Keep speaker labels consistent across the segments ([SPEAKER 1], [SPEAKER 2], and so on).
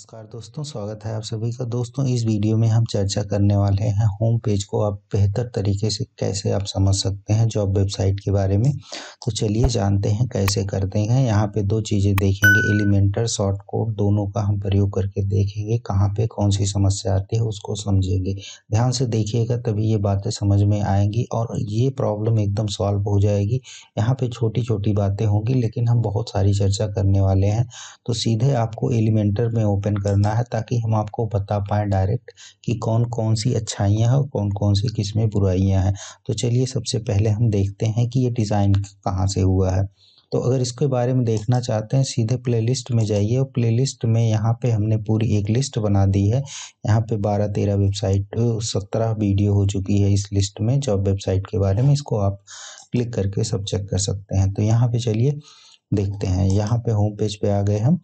[SPEAKER 1] नमस्कार दोस्तों स्वागत है आप सभी का दोस्तों इस वीडियो में हम चर्चा करने वाले हैं होम पेज को आप बेहतर तरीके से कैसे आप समझ सकते हैं जॉब वेबसाइट के बारे में तो चलिए जानते हैं कैसे करते हैं यहाँ पे दो चीज़ें देखेंगे एलिमेंटर शॉर्ट कोड दोनों का हम प्रयोग करके देखेंगे कहाँ पे कौन सी समस्या आती है उसको समझेंगे ध्यान से देखिएगा तभी ये बातें समझ में आएंगी और ये प्रॉब्लम एकदम सॉल्व हो जाएगी यहाँ पर छोटी छोटी बातें होंगी लेकिन हम बहुत सारी चर्चा करने वाले हैं तो सीधे आपको एलिमेंटर में ओपन मेंशन करना है ताकि हम आपको बता पाएँ डायरेक्ट कि कौन कौन सी अच्छाइयाँ हैं और कौन कौन सी किस्में बुराइयाँ हैं तो चलिए सबसे पहले हम देखते हैं कि ये डिज़ाइन कहाँ से हुआ है तो अगर इसके बारे में देखना चाहते हैं सीधे प्लेलिस्ट में जाइए और प्लेलिस्ट में यहाँ पे हमने पूरी एक लिस्ट बना दी है यहाँ पे बारह तेरह वेबसाइट सत्रह वीडियो हो चुकी है इस लिस्ट में जॉब वेबसाइट के बारे में इसको आप क्लिक करके सब चेक कर सकते हैं तो यहाँ पे चलिए देखते हैं यहाँ पे होम पेज पे आ गए हम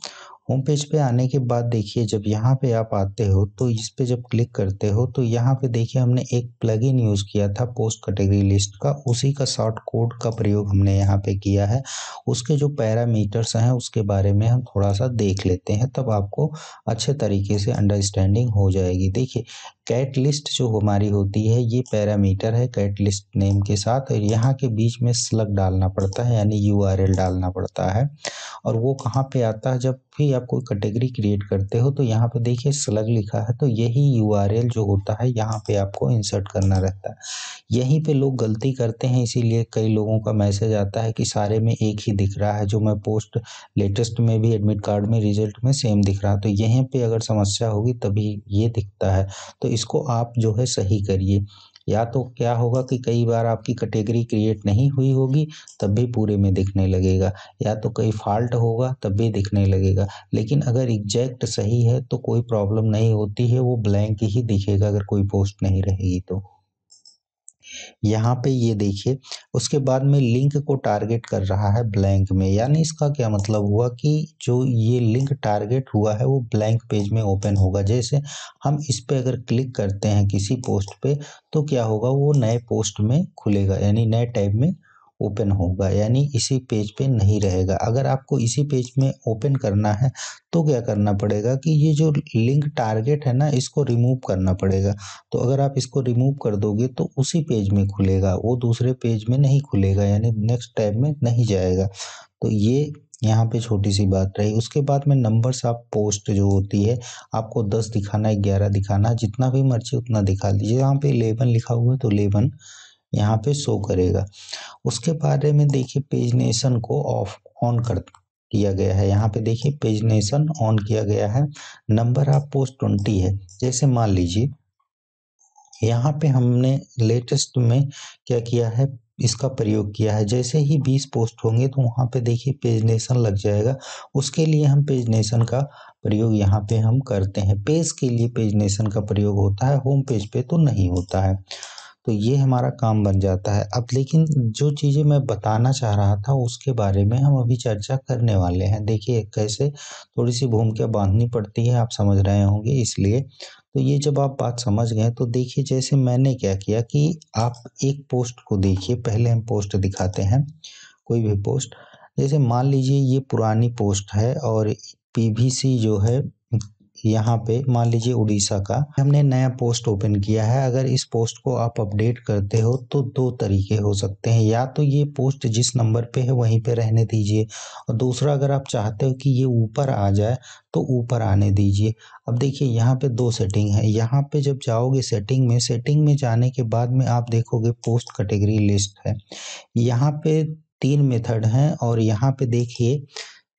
[SPEAKER 1] होम पेज पे आने के बाद देखिए जब यहाँ पे आप आते हो तो इस पे जब क्लिक करते हो तो यहाँ पे देखिए हमने एक प्लगइन यूज़ किया था पोस्ट कैटेगरी लिस्ट का उसी का शॉर्ट कोड का प्रयोग हमने यहाँ पे किया है उसके जो पैरामीटर्स हैं उसके बारे में हम थोड़ा सा देख लेते हैं तब आपको अच्छे तरीके से अंडरस्टैंडिंग हो जाएगी देखिए कैट लिस्ट जो हमारी होती है ये पैरामीटर है कैट लिस्ट नेम के साथ और यहाँ के बीच में स्लग डालना पड़ता है यानी यू डालना पड़ता है और वो कहाँ पे आता है जब भी आप कोई कैटेगरी क्रिएट करते हो तो यहाँ पे देखिए स्लग लिखा है तो यही यू जो होता है यहाँ पे आपको इंसर्ट करना रहता है यहीं पे लोग गलती करते हैं इसीलिए कई लोगों का मैसेज आता है कि सारे में एक ही दिख रहा है जो मैं पोस्ट लेटेस्ट में भी एडमिट कार्ड में रिजल्ट में सेम दिख रहा है तो यहीं पर अगर समस्या होगी तभी ये दिखता है तो इसको आप जो है सही करिए या तो क्या होगा कि कई बार आपकी कैटेगरी क्रिएट नहीं हुई होगी तब भी पूरे में दिखने लगेगा या तो कई फॉल्ट होगा तब भी दिखने लगेगा लेकिन अगर एग्जैक्ट सही है तो कोई प्रॉब्लम नहीं होती है वो ब्लैंक ही दिखेगा अगर कोई पोस्ट नहीं रहेगी तो यहाँ पे ये देखिए उसके बाद में लिंक को टारगेट कर रहा है ब्लैंक में यानी इसका क्या मतलब हुआ कि जो ये लिंक टारगेट हुआ है वो ब्लैंक पेज में ओपन होगा जैसे हम इस पर अगर क्लिक करते हैं किसी पोस्ट पे तो क्या होगा वो नए पोस्ट में खुलेगा यानी नए टाइप में ओपन होगा यानी इसी पेज पे नहीं रहेगा अगर आपको इसी पेज में ओपन करना है तो क्या करना पड़ेगा कि ये जो लिंक टारगेट है ना इसको रिमूव करना पड़ेगा तो अगर आप इसको रिमूव कर दोगे तो उसी पेज में खुलेगा वो दूसरे पेज में नहीं खुलेगा यानी नेक्स्ट टैब में नहीं जाएगा तो ये यहाँ पे छोटी सी बात रही उसके बाद में नंबर्स आप पोस्ट जो होती है आपको दस दिखाना है ग्यारह दिखाना जितना भी मर्जी उतना दिखा दीजिए यहाँ पे इलेवन लिखा हुआ है तो इलेवन यहाँ पे शो करेगा उसके बारे में देखिए पेजनेशन को ऑफ ऑन कर किया गया है यहाँ पे देखिए पेजनेशन ऑन किया गया है नंबर ऑफ पोस्ट ट्वेंटी है जैसे मान लीजिए यहाँ पे हमने लेटेस्ट में क्या किया है इसका प्रयोग किया है जैसे ही 20 पोस्ट होंगे तो वहाँ पे देखिए पेजनेशन लग जाएगा उसके लिए हम पेजनेशन का प्रयोग यहाँ पे हम करते हैं पेज के लिए पेजनेशन का प्रयोग होता है होम पेज पे तो नहीं होता है तो ये हमारा काम बन जाता है अब लेकिन जो चीज़ें मैं बताना चाह रहा था उसके बारे में हम अभी चर्चा करने वाले हैं देखिए कैसे थोड़ी सी भूमिका बांधनी पड़ती है आप समझ रहे होंगे इसलिए तो ये जब आप बात समझ गए तो देखिए जैसे मैंने क्या किया कि आप एक पोस्ट को देखिए पहले हम पोस्ट दिखाते हैं कोई भी पोस्ट जैसे मान लीजिए ये पुरानी पोस्ट है और पी जो है यहाँ पे मान लीजिए उड़ीसा का हमने नया पोस्ट ओपन किया है अगर इस पोस्ट को आप अपडेट करते हो तो दो तरीके हो सकते हैं या तो ये पोस्ट जिस नंबर पे है वहीं पे रहने दीजिए और दूसरा अगर आप चाहते हो कि ये ऊपर आ जाए तो ऊपर आने दीजिए अब देखिए यहाँ पे दो सेटिंग है यहाँ पे जब जाओगे सेटिंग में सेटिंग में जाने के बाद में आप देखोगे पोस्ट कैटेगरी लिस्ट है यहाँ पे तीन मेथड हैं और यहाँ पे देखिए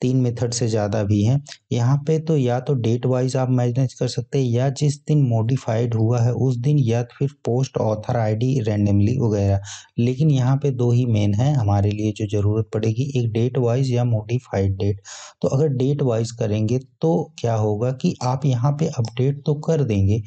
[SPEAKER 1] तीन मेथड से ज़्यादा भी हैं यहाँ पे तो या तो डेट वाइज आप मैनेज कर सकते हैं या जिस दिन मॉडिफाइड हुआ है उस दिन या तो फिर पोस्ट ऑथर आईडी रैंडमली वगैरह लेकिन यहाँ पे दो ही मेन हैं हमारे लिए जो ज़रूरत पड़ेगी एक डेट वाइज या मॉडिफाइड डेट तो अगर डेट वाइज करेंगे तो क्या होगा कि आप यहाँ पे अपडेट तो कर देंगे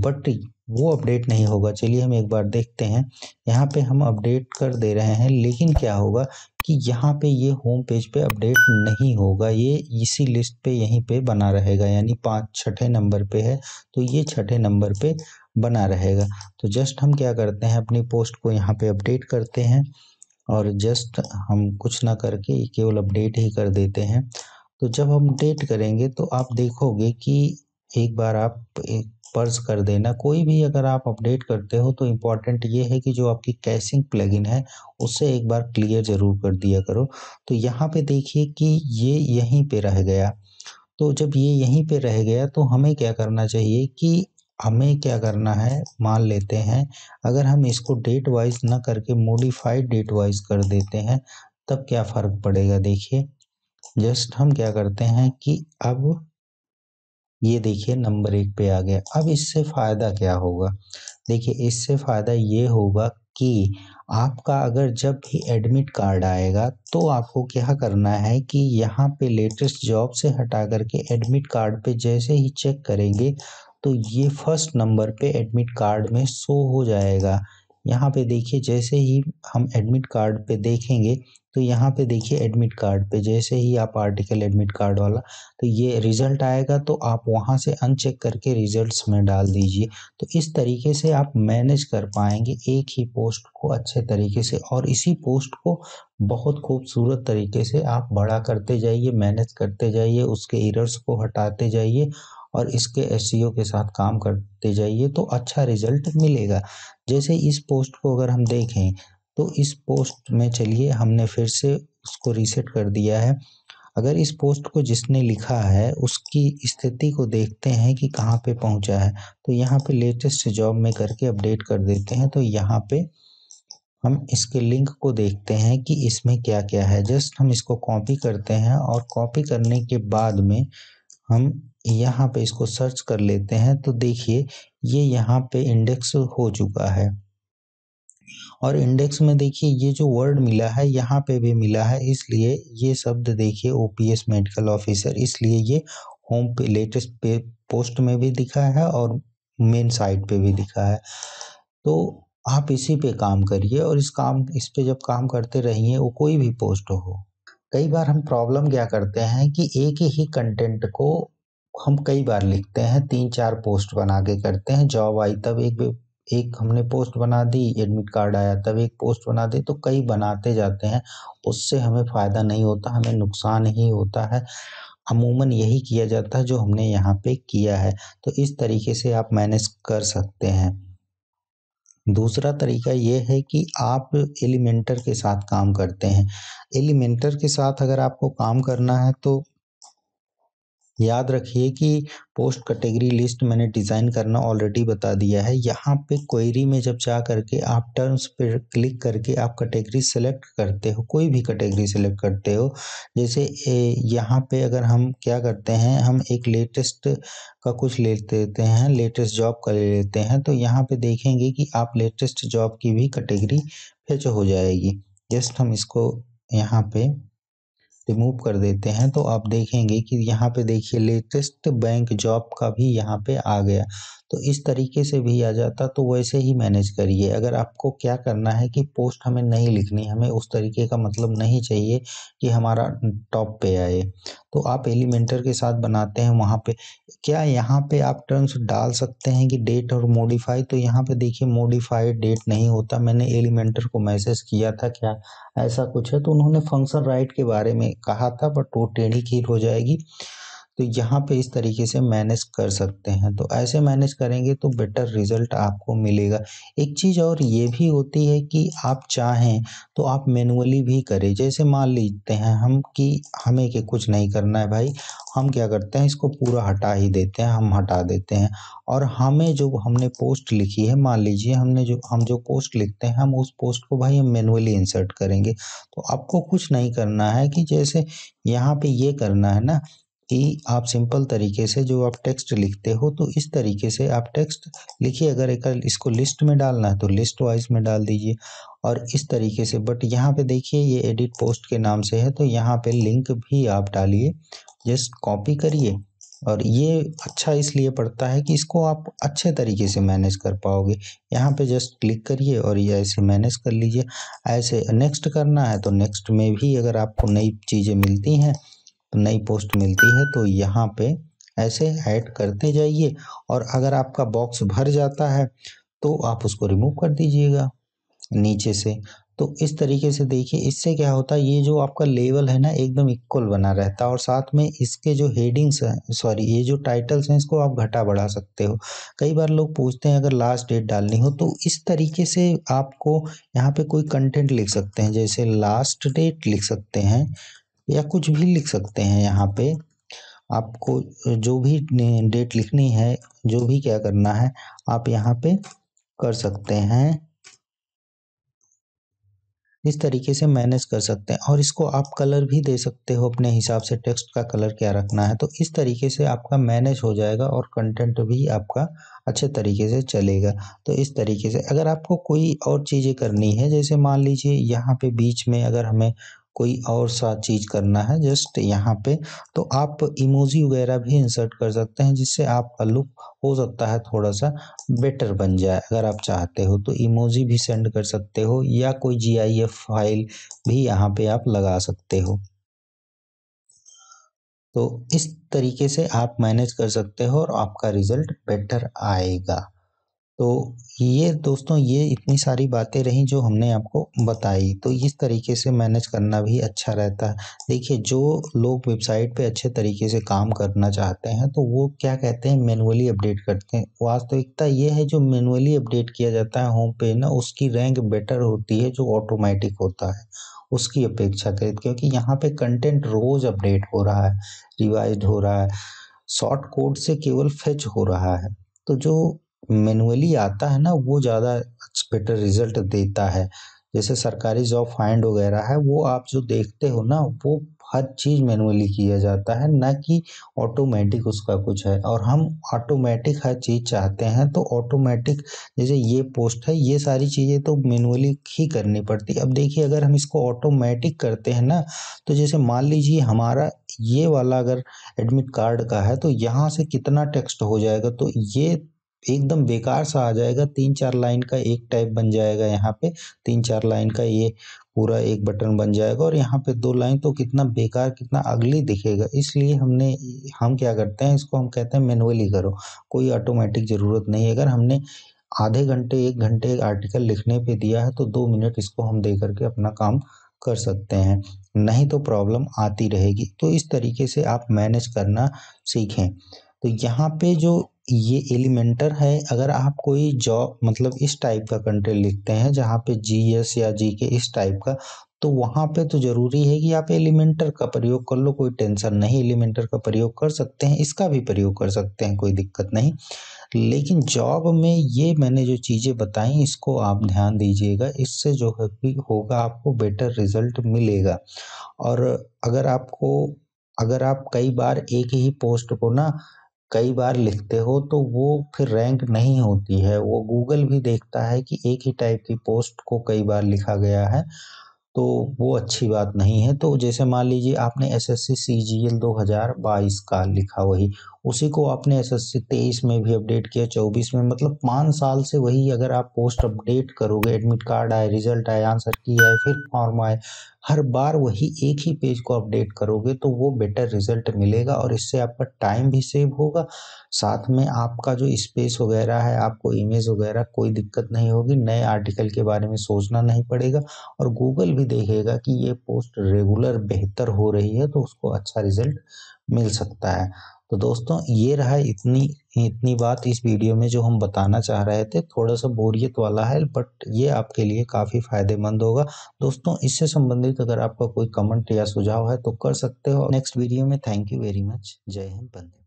[SPEAKER 1] बट वो अपडेट नहीं होगा चलिए हम एक बार देखते हैं यहाँ पे हम अपडेट कर दे रहे हैं लेकिन क्या होगा कि यहाँ पे ये होम पेज पे अपडेट नहीं होगा ये इसी लिस्ट पे यहीं पे बना रहेगा यानी पाँच छठे नंबर पे है तो ये छठे नंबर पे बना रहेगा तो जस्ट हम क्या करते हैं अपनी पोस्ट को यहाँ पे अपडेट करते हैं और जस्ट हम कुछ ना करके केवल अपडेट ही कर देते हैं तो जब हम अपडेट करेंगे तो आप देखोगे कि एक बार आप एक पर्स कर देना कोई भी अगर आप अपडेट करते हो तो इम्पॉर्टेंट ये है कि जो आपकी कैशिंग प्लगइन है उसे एक बार क्लियर ज़रूर कर दिया करो तो यहाँ पे देखिए कि ये यहीं पे रह गया तो जब ये यहीं पे रह गया तो हमें क्या करना चाहिए कि हमें क्या करना है मान लेते हैं अगर हम इसको डेट वाइज ना करके मोडिफाइड डेट वाइज कर देते हैं तब क्या फ़र्क पड़ेगा देखिए जस्ट हम क्या करते हैं कि अब ये देखिए नंबर एक पे आ गया अब इससे फ़ायदा क्या होगा देखिए इससे फ़ायदा ये होगा कि आपका अगर जब भी एडमिट कार्ड आएगा तो आपको क्या करना है कि यहाँ पे लेटेस्ट जॉब से हटा करके एडमिट कार्ड पे जैसे ही चेक करेंगे तो ये फर्स्ट नंबर पे एडमिट कार्ड में शो हो जाएगा यहाँ पे देखिए जैसे ही हम एडमिट कार्ड पे देखेंगे तो यहाँ पे देखिए एडमिट कार्ड पे जैसे ही आप आर्टिकल एडमिट कार्ड वाला तो ये रिज़ल्ट आएगा तो आप वहाँ से अनचेक करके रिज़ल्ट्स में डाल दीजिए तो इस तरीके से आप मैनेज कर पाएंगे एक ही पोस्ट को अच्छे तरीके से और इसी पोस्ट को बहुत खूबसूरत तरीके से आप बड़ा करते जाइए मैनेज करते जाइए उसके इरर्स को हटाते जाइए और इसके एस के साथ काम करते जाइए तो अच्छा रिजल्ट मिलेगा जैसे इस पोस्ट को अगर हम देखें तो इस पोस्ट में चलिए हमने फिर से उसको रीसेट कर दिया है अगर इस पोस्ट को जिसने लिखा है उसकी स्थिति को देखते हैं कि कहाँ पे पहुँचा है तो यहाँ पे लेटेस्ट जॉब में करके अपडेट कर देते हैं तो यहाँ पे हम इसके लिंक को देखते हैं कि इसमें क्या क्या है जस्ट हम इसको कॉपी करते हैं और कॉपी करने के बाद में हम यहाँ पे इसको सर्च कर लेते हैं तो देखिए ये यहाँ पे इंडेक्स हो चुका है और इंडेक्स में देखिए ये जो वर्ड मिला है यहाँ पे भी मिला है इसलिए ये शब्द देखिए ओपीएस मेडिकल ऑफिसर इसलिए ये होम पे लेटेस्ट पे पोस्ट में भी दिखा है और मेन साइट पे भी दिखा है तो आप इसी पे काम करिए और इस काम इस पे जब काम करते रहिए वो कोई भी पोस्ट हो कई बार हम प्रॉब्लम क्या करते हैं कि एक ही कंटेंट को हम कई बार लिखते हैं तीन चार पोस्ट बना के करते हैं जॉब आई तब एक एक हमने पोस्ट बना दी एडमिट कार्ड आया तब एक पोस्ट बना दी तो कई बनाते जाते हैं उससे हमें फ़ायदा नहीं होता हमें नुकसान ही होता है अमूमन यही किया जाता है जो हमने यहाँ पे किया है तो इस तरीके से आप मैनेज कर सकते हैं दूसरा तरीका ये है कि आप एलिमेंटर के साथ काम करते हैं एलिमेंटर के साथ अगर आपको काम करना है तो याद रखिए कि पोस्ट कैटेगरी लिस्ट मैंने डिज़ाइन करना ऑलरेडी बता दिया है यहाँ पे क्वेरी में जब जा करके आप टर्म्स पर क्लिक करके आप कैटेगरी सेलेक्ट करते हो कोई भी कैटेगरी सेलेक्ट करते हो जैसे यहाँ पे अगर हम क्या करते हैं हम एक लेटेस्ट का कुछ ले लेते हैं लेटेस्ट जॉब का ले लेते हैं तो यहाँ पर देखेंगे कि आप लेटेस्ट जॉब की भी कैटेगरी फेच हो जाएगी जस्ट हम इसको यहाँ पे रिमूव कर देते हैं तो आप देखेंगे कि यहाँ पे देखिए लेटेस्ट बैंक जॉब का भी यहाँ पे आ गया तो इस तरीके से भी आ जाता तो वैसे ही मैनेज करिए अगर आपको क्या करना है कि पोस्ट हमें नहीं लिखनी हमें उस तरीके का मतलब नहीं चाहिए कि हमारा टॉप पे आए तो आप एलिमेंटर के साथ बनाते हैं वहाँ पे क्या यहाँ पे आप टर्म्स डाल सकते हैं कि डेट और मोडिफाई तो यहाँ पे देखिए मोडिफाइड डेट नहीं होता मैंने एलिमेंटर को मैसेज किया था क्या ऐसा कुछ है तो उन्होंने फंक्शन राइट के बारे में कहा था बट वो टेढ़ी खीर हो जाएगी तो यहाँ पे इस तरीके से मैनेज कर सकते हैं तो ऐसे मैनेज करेंगे तो बेटर रिजल्ट आपको मिलेगा एक चीज़ और ये भी होती है कि आप चाहें तो आप मैनुअली भी करें जैसे मान लीजते हैं हम कि हमें के कुछ नहीं करना है भाई हम क्या करते हैं इसको पूरा हटा ही देते हैं हम हटा देते हैं और हमें जो हमने पोस्ट लिखी है मान लीजिए हमने जो हम जो पोस्ट लिखते हैं हम उस पोस्ट को भाई हम मैनुअली इंसर्ट करेंगे तो आपको कुछ नहीं करना है कि जैसे यहाँ पे ये करना है ना कि आप सिंपल तरीके से जो आप टेक्स्ट लिखते हो तो इस तरीके से आप टेक्स्ट लिखिए अगर एक इसको लिस्ट में डालना है तो लिस्ट वाइज में डाल दीजिए और इस तरीके से बट यहाँ पे देखिए ये एडिट पोस्ट के नाम से है तो यहाँ पे लिंक भी आप डालिए जस्ट कॉपी करिए और ये अच्छा इसलिए पड़ता है कि इसको आप अच्छे तरीके से मैनेज कर पाओगे यहाँ पे जस्ट क्लिक करिए और ये ऐसे मैनेज कर लीजिए ऐसे नेक्स्ट करना है तो नेक्स्ट में भी अगर आपको नई चीज़ें मिलती हैं नई पोस्ट मिलती है तो यहाँ पे ऐसे ऐड करते जाइए और अगर आपका बॉक्स भर जाता है तो आप उसको रिमूव कर दीजिएगा नीचे से तो इस तरीके से देखिए इससे क्या होता है ये जो आपका लेवल है ना एकदम इक्वल बना रहता है और साथ में इसके जो हेडिंग्स हैं सॉरी ये जो टाइटल्स हैं इसको आप घटा बढ़ा सकते हो कई बार लोग पूछते हैं अगर लास्ट डेट डालनी हो तो इस तरीके से आपको यहाँ पे कोई कंटेंट लिख सकते हैं जैसे लास्ट डेट लिख सकते हैं या कुछ भी लिख सकते हैं यहाँ पे आपको जो भी डेट लिखनी है जो भी क्या करना है आप यहाँ पे कर सकते हैं इस तरीके से मैनेज कर सकते हैं और इसको आप कलर भी दे सकते हो अपने हिसाब से टेक्स्ट का कलर क्या रखना है तो इस तरीके से आपका मैनेज हो जाएगा और कंटेंट भी आपका अच्छे तरीके से चलेगा तो इस तरीके से अगर आपको कोई और चीज़ें करनी है जैसे मान लीजिए यहाँ पे बीच में अगर हमें कोई और सा चीज़ करना है जस्ट यहाँ पे तो आप इमोजी वगैरह भी इंसर्ट कर सकते हैं जिससे आपका लुक हो सकता है थोड़ा सा बेटर बन जाए अगर आप चाहते हो तो इमोजी भी सेंड कर सकते हो या कोई जी फाइल भी यहाँ पे आप लगा सकते हो तो इस तरीके से आप मैनेज कर सकते हो और आपका रिज़ल्ट बेटर आएगा तो ये दोस्तों ये इतनी सारी बातें रहीं जो हमने आपको बताई तो इस तरीके से मैनेज करना भी अच्छा रहता है देखिए जो लोग वेबसाइट पे अच्छे तरीके से काम करना चाहते हैं तो वो क्या कहते हैं मैनुअली अपडेट करते हैं वास्तविकता ये है जो मैनुअली अपडेट किया जाता है होम पे ना उसकी रैंक बेटर होती है जो ऑटोमेटिक होता है उसकी अपेक्षा करें क्योंकि यहाँ पर कंटेंट रोज़ अपडेट हो रहा है रिवाइज हो रहा है शॉर्ट कोड से केवल फेच हो रहा है तो जो मैनुअली आता है ना वो ज़्यादा बेटर रिजल्ट देता है जैसे सरकारी जॉब फाइंड वगैरह है वो आप जो देखते हो ना वो हर चीज़ मैनुअली किया जाता है ना कि ऑटोमेटिक उसका कुछ है और हम ऑटोमेटिक हर चीज़ चाहते हैं तो ऑटोमेटिक जैसे ये पोस्ट है ये सारी चीज़ें तो मैनुअली ही करनी पड़ती अब देखिए अगर हम इसको ऑटोमेटिक करते हैं ना तो जैसे मान लीजिए हमारा ये वाला अगर एडमिट कार्ड का है तो यहाँ से कितना टेक्स्ट हो जाएगा तो ये एकदम बेकार सा आ जाएगा तीन चार लाइन का एक टाइप बन जाएगा यहाँ पे तीन चार लाइन का ये पूरा एक बटन बन जाएगा और यहाँ पे दो लाइन तो कितना बेकार कितना अगली दिखेगा इसलिए हमने हम क्या करते हैं इसको हम कहते हैं मैनुअली करो कोई ऑटोमेटिक ज़रूरत नहीं है अगर हमने आधे घंटे एक घंटे आर्टिकल लिखने पे दिया है तो दो मिनट इसको हम दे करके अपना काम कर सकते हैं नहीं तो प्रॉब्लम आती रहेगी तो इस तरीके से आप मैनेज करना सीखें तो यहाँ पे जो ये एलिमेंटर है अगर आप कोई जॉब मतलब इस टाइप का कंटेंट लिखते हैं जहाँ पे जी एस या जी के इस टाइप का तो वहाँ पे तो ज़रूरी है कि आप एलिमेंटर का प्रयोग कर लो कोई टेंशन नहीं एलिमेंटर का प्रयोग कर सकते हैं इसका भी प्रयोग कर सकते हैं कोई दिक्कत नहीं लेकिन जॉब में ये मैंने जो चीज़ें बताई इसको आप ध्यान दीजिएगा इससे जो है कि होगा आपको बेटर रिजल्ट मिलेगा और अगर आपको अगर आप कई बार एक ही पोस्ट को ना कई बार लिखते हो तो वो फिर रैंक नहीं होती है वो गूगल भी देखता है कि एक ही टाइप की पोस्ट को कई बार लिखा गया है तो वो अच्छी बात नहीं है तो जैसे मान लीजिए आपने S S C C G L दो हज़ार बाईस का लिखा वही उसी को आपने एस एस सी तेईस में भी अपडेट किया चौबीस में मतलब पाँच साल से वही अगर आप पोस्ट अपडेट करोगे एडमिट कार्ड आए रिजल्ट आए आंसर की आए फिर फॉर्म आए हर बार वही एक ही पेज को अपडेट करोगे तो वो बेटर रिजल्ट मिलेगा और इससे आपका टाइम भी सेव होगा साथ में आपका जो स्पेस वगैरह है आपको इमेज वगैरह कोई दिक्कत नहीं होगी नए आर्टिकल के बारे में सोचना नहीं पड़ेगा और गूगल भी देखेगा कि ये पोस्ट रेगुलर बेहतर हो रही है तो उसको अच्छा रिजल्ट मिल सकता है तो दोस्तों ये रहा इतनी इतनी बात इस वीडियो में जो हम बताना चाह रहे थे थोड़ा सा बोरियत वाला है बट ये आपके लिए काफ़ी फ़ायदेमंद होगा दोस्तों इससे संबंधित अगर आपका कोई कमेंट या सुझाव है तो कर सकते हो नेक्स्ट वीडियो में थैंक यू वेरी मच जय हिंद बंदे